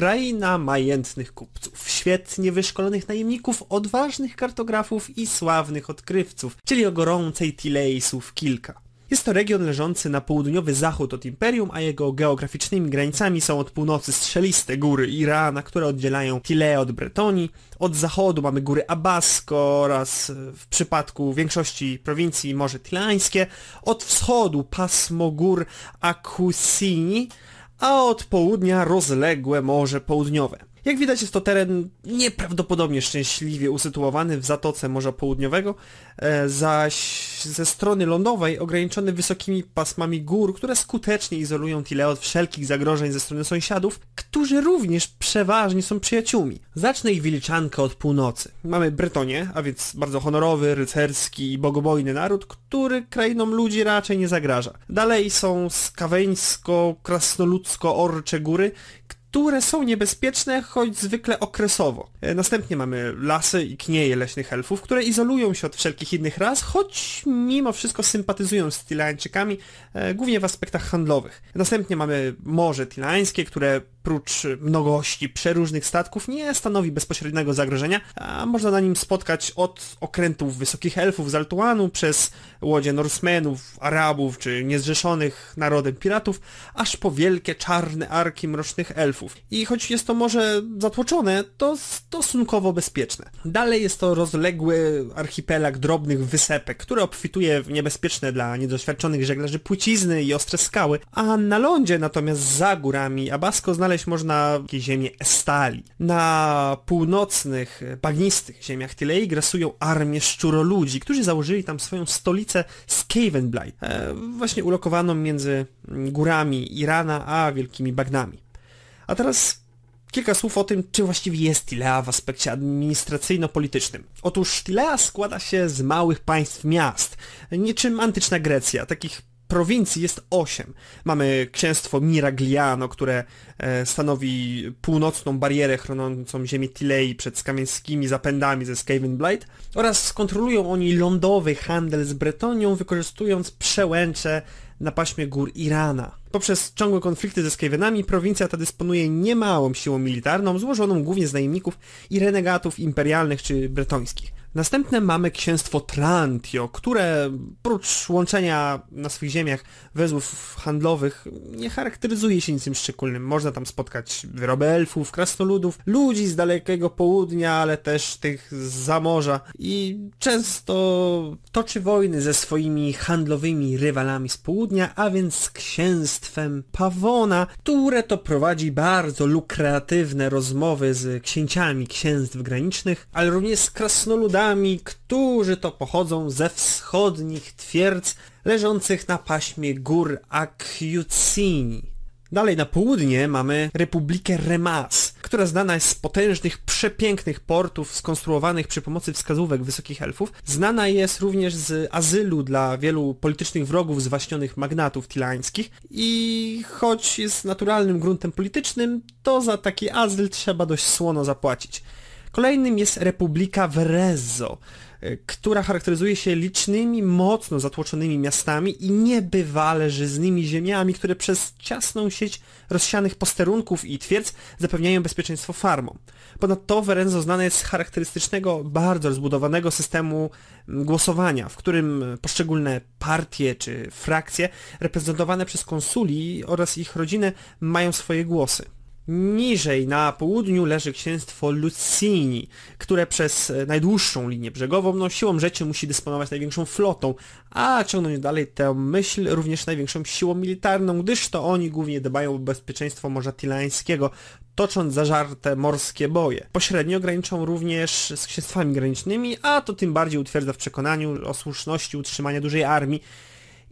Kraina majętnych kupców, świetnie wyszkolonych najemników, odważnych kartografów i sławnych odkrywców, czyli o gorącej Tylei słów kilka. Jest to region leżący na południowy zachód od Imperium, a jego geograficznymi granicami są od północy strzeliste góry Irana, które oddzielają Tile od Bretonii, od zachodu mamy góry Abasko oraz e, w przypadku większości prowincji Morze Tileańskie, od wschodu pasmo gór Akusini, a od południa rozległe Morze Południowe. Jak widać jest to teren nieprawdopodobnie szczęśliwie usytuowany w Zatoce Morza Południowego, e, zaś ze strony lądowej ograniczony wysokimi pasmami gór, które skutecznie izolują Tile od wszelkich zagrożeń ze strony sąsiadów, którzy również przeważnie są przyjaciółmi. Zacznę ich wilczankę od północy. Mamy brytonie, a więc bardzo honorowy, rycerski i bogobojny naród, który krainom ludzi raczej nie zagraża. Dalej są skaweńsko-krasnoludzko-orcze góry, które są niebezpieczne, choć zwykle okresowo. E, następnie mamy lasy i knieje leśnych elfów, które izolują się od wszelkich innych ras, choć mimo wszystko sympatyzują z Tilańczykami, e, głównie w aspektach handlowych. Następnie mamy morze Tilańskie, które prócz mnogości przeróżnych statków nie stanowi bezpośredniego zagrożenia, a można na nim spotkać od okrętów wysokich elfów z Altuanu przez łodzie Norsemenów, Arabów czy niezrzeszonych narodem piratów, aż po wielkie czarne arki mrocznych elfów. I choć jest to może zatłoczone, to stosunkowo bezpieczne. Dalej jest to rozległy archipelag drobnych wysepek, który obfituje w niebezpieczne dla niedoświadczonych żeglarzy płcizny i ostre skały, a na lądzie natomiast za górami Abasko znaleźć znaleźć można takie ziemie Estali. Na północnych, bagnistych e, ziemiach Tylei grasują armie szczuroludzi, którzy założyli tam swoją stolicę Skavenblight, e, właśnie ulokowaną między mm, górami Irana a wielkimi bagnami. A teraz Kilka słów o tym, czym właściwie jest Tilea w aspekcie administracyjno-politycznym. Otóż Tilea składa się z małych państw miast, niczym antyczna Grecja, takich prowincji jest 8. Mamy księstwo Miragliano, które e, stanowi północną barierę chroniącą ziemię Tilei przed skamieńskimi zapędami ze Blight oraz kontrolują oni lądowy handel z Bretonią, wykorzystując przełęcze na paśmie gór Irana. Poprzez ciągłe konflikty ze Skavenami prowincja ta dysponuje niemałą siłą militarną, złożoną głównie z najemników i renegatów imperialnych czy bretońskich. Następne mamy księstwo Trantio, które prócz łączenia na swych ziemiach węzłów handlowych nie charakteryzuje się niczym szczególnym. Można tam spotkać wyroby elfów, krasnoludów, ludzi z dalekiego południa, ale też tych z zamorza i często toczy wojny ze swoimi handlowymi rywalami z południa, a więc z księstwem Pawona, które to prowadzi bardzo lukratywne rozmowy z księciami księstw granicznych, ale również z krasnoludami którzy to pochodzą ze wschodnich twierdz leżących na paśmie gór Akjucini. Dalej na południe mamy Republikę Remas, która znana jest z potężnych, przepięknych portów skonstruowanych przy pomocy wskazówek wysokich elfów. Znana jest również z azylu dla wielu politycznych wrogów zwaśnionych magnatów tilańskich i choć jest naturalnym gruntem politycznym, to za taki azyl trzeba dość słono zapłacić. Kolejnym jest Republika Verezzo, e, która charakteryzuje się licznymi, mocno zatłoczonymi miastami i niebywale żyznymi ziemiami, które przez ciasną sieć rozsianych posterunków i twierdz zapewniają bezpieczeństwo farmom. Ponadto Verenzo znane jest z charakterystycznego, bardzo rozbudowanego systemu głosowania, w którym poszczególne partie czy frakcje reprezentowane przez konsuli oraz ich rodziny mają swoje głosy. Niżej na południu leży księstwo Lucini, które przez e, najdłuższą linię brzegową no, siłą rzeczy musi dysponować największą flotą, a ciągnąć dalej tę myśl również największą siłą militarną, gdyż to oni głównie dbają o bezpieczeństwo Morza Tilańskiego, tocząc zażarte morskie boje. Pośrednio graniczą również z księstwami granicznymi, a to tym bardziej utwierdza w przekonaniu o słuszności utrzymania dużej armii,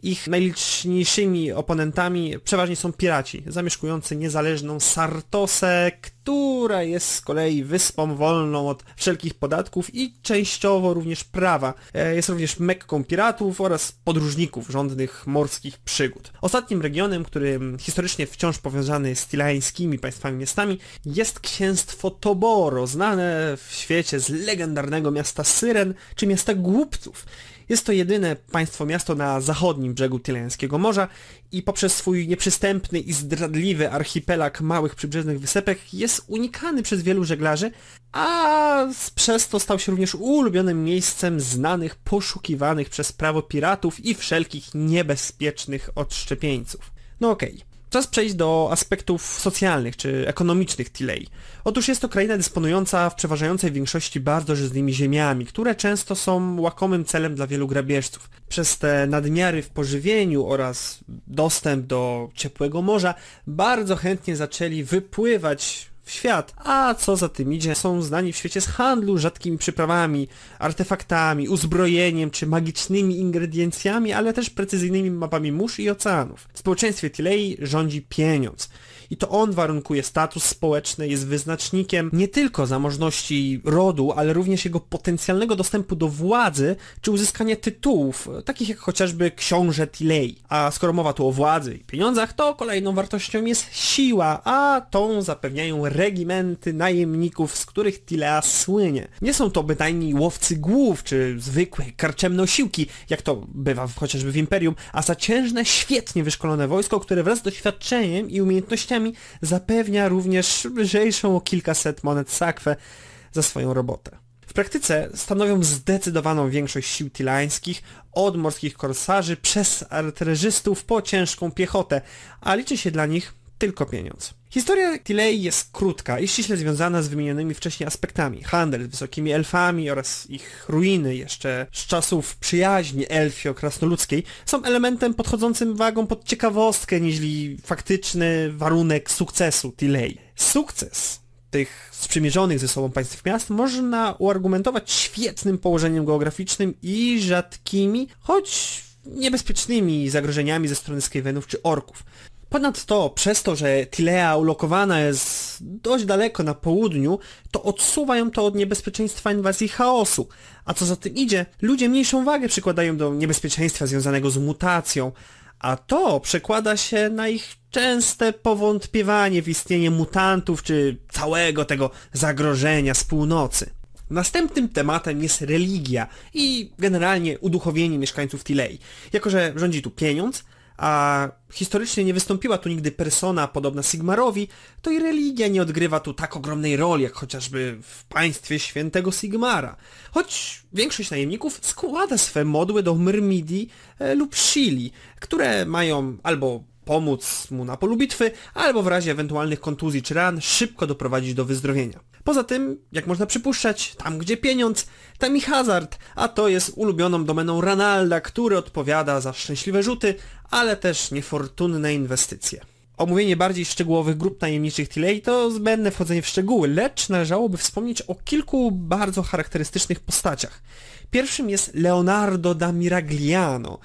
ich najliczniejszymi oponentami przeważnie są piraci, zamieszkujący niezależną Sartosę, która jest z kolei wyspą wolną od wszelkich podatków i częściowo również prawa. E, jest również mekką piratów oraz podróżników rządnych morskich przygód. Ostatnim regionem, który historycznie wciąż powiązany z tilańskimi państwami miastami jest księstwo Toboro, znane w świecie z legendarnego miasta Syren czy miasta głupców. Jest to jedyne państwo-miasto na zachodnim brzegu Tyleńskiego Morza i poprzez swój nieprzystępny i zdradliwy archipelag małych przybrzeżnych wysepek jest unikany przez wielu żeglarzy, a przez to stał się również ulubionym miejscem znanych, poszukiwanych przez prawo piratów i wszelkich niebezpiecznych odszczepieńców. No okej. Okay. Czas przejść do aspektów socjalnych czy ekonomicznych Tilei. Otóż jest to kraina dysponująca w przeważającej większości bardzo żyznymi ziemiami, które często są łakomym celem dla wielu grabieżców. Przez te nadmiary w pożywieniu oraz dostęp do ciepłego morza bardzo chętnie zaczęli wypływać w świat, a co za tym idzie, są znani w świecie z handlu rzadkimi przyprawami, artefaktami, uzbrojeniem czy magicznymi ingrediencjami, ale też precyzyjnymi mapami mórz i oceanów. W społeczeństwie Tylei rządzi pieniądz i to on warunkuje status społeczny, jest wyznacznikiem nie tylko zamożności rodu, ale również jego potencjalnego dostępu do władzy czy uzyskania tytułów, takich jak chociażby książę Tilei. A skoro mowa tu o władzy i pieniądzach, to kolejną wartością jest siła, a tą zapewniają regimenty najemników, z których Tilea słynie. Nie są to bynajmniej łowcy głów czy zwykłe karczemnosiłki, jak to bywa chociażby w Imperium, a zaciężne, świetnie wyszkolone wojsko, które wraz z doświadczeniem i umiejętnościami zapewnia również lżejszą o kilkaset monet sakwę za swoją robotę. W praktyce stanowią zdecydowaną większość sił tilańskich, od morskich korsarzy przez artylerzystów po ciężką piechotę, a liczy się dla nich tylko pieniądz. Historia Tilei jest krótka i ściśle związana z wymienionymi wcześniej aspektami. Handel z wysokimi elfami oraz ich ruiny jeszcze z czasów przyjaźni elfio-krasnoludzkiej są elementem podchodzącym wagą pod ciekawostkę niżli faktyczny warunek sukcesu Tilei. Sukces tych sprzymierzonych ze sobą państw miast można uargumentować świetnym położeniem geograficznym i rzadkimi, choć niebezpiecznymi zagrożeniami ze strony Skavenów czy orków. Ponadto, przez to, że Tilea ulokowana jest dość daleko na południu, to odsuwa ją to od niebezpieczeństwa inwazji chaosu. A co za tym idzie, ludzie mniejszą wagę przykładają do niebezpieczeństwa związanego z mutacją, a to przekłada się na ich częste powątpiewanie w istnienie mutantów czy całego tego zagrożenia z północy. Następnym tematem jest religia i generalnie uduchowienie mieszkańców Tilei. Jako, że rządzi tu pieniądz, a historycznie nie wystąpiła tu nigdy persona podobna Sigmarowi, to i religia nie odgrywa tu tak ogromnej roli, jak chociażby w państwie świętego Sigmara. Choć większość najemników składa swe modły do Myrmidi e, lub Shili, które mają albo pomóc mu na polu bitwy, albo w razie ewentualnych kontuzji czy ran szybko doprowadzić do wyzdrowienia. Poza tym, jak można przypuszczać, tam gdzie pieniądz, tam i hazard, a to jest ulubioną domeną Ranalda, który odpowiada za szczęśliwe rzuty, ale też niefortunne inwestycje. Omówienie bardziej szczegółowych grup tajemniczych Tilei to zbędne wchodzenie w szczegóły, lecz należałoby wspomnieć o kilku bardzo charakterystycznych postaciach. Pierwszym jest Leonardo da Miragliano,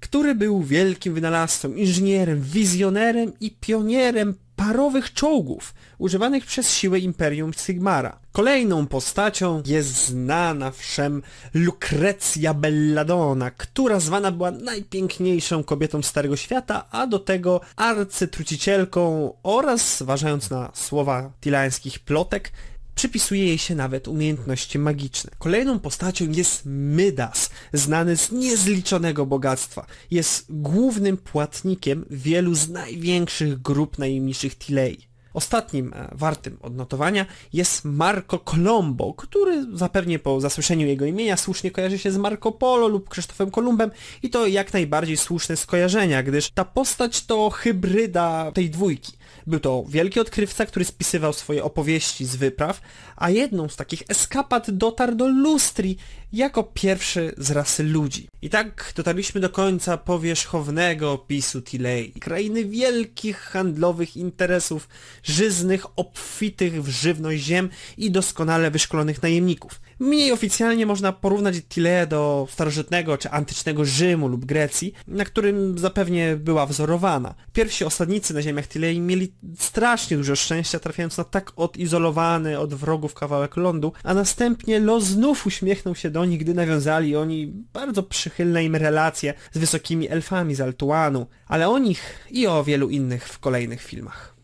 który był wielkim wynalazcą, inżynierem, wizjonerem i pionierem parowych czołgów używanych przez siły Imperium Sigmara. Kolejną postacią jest znana wszem Lucrecja Belladonna, która zwana była najpiękniejszą kobietą Starego Świata, a do tego arcytrucicielką oraz, uważając na słowa tilańskich plotek, Przypisuje jej się nawet umiejętności magiczne. Kolejną postacią jest Midas, znany z niezliczonego bogactwa. Jest głównym płatnikiem wielu z największych grup najmniejszych Tilei. Ostatnim e, wartym odnotowania jest Marco Colombo, który zapewnie po zasłyszeniu jego imienia słusznie kojarzy się z Marco Polo lub Krzysztofem Kolumbem i to jak najbardziej słuszne skojarzenia, gdyż ta postać to hybryda tej dwójki. Był to wielki odkrywca, który spisywał swoje opowieści z wypraw, a jedną z takich eskapat dotarł do lustri jako pierwszy z rasy ludzi. I tak dotarliśmy do końca powierzchownego opisu Tilei, krainy wielkich handlowych interesów, żyznych, obfitych w żywność ziem i doskonale wyszkolonych najemników. Mniej oficjalnie można porównać Tile do starożytnego czy antycznego Rzymu lub Grecji, na którym zapewnie była wzorowana. Pierwsi osadnicy na ziemiach Tilei mieli strasznie dużo szczęścia, trafiając na tak odizolowany od wrogów kawałek lądu, a następnie los znów uśmiechnął się do nich, gdy nawiązali oni bardzo przychylne im relacje z wysokimi elfami z Altuanu, ale o nich i o wielu innych w kolejnych filmach.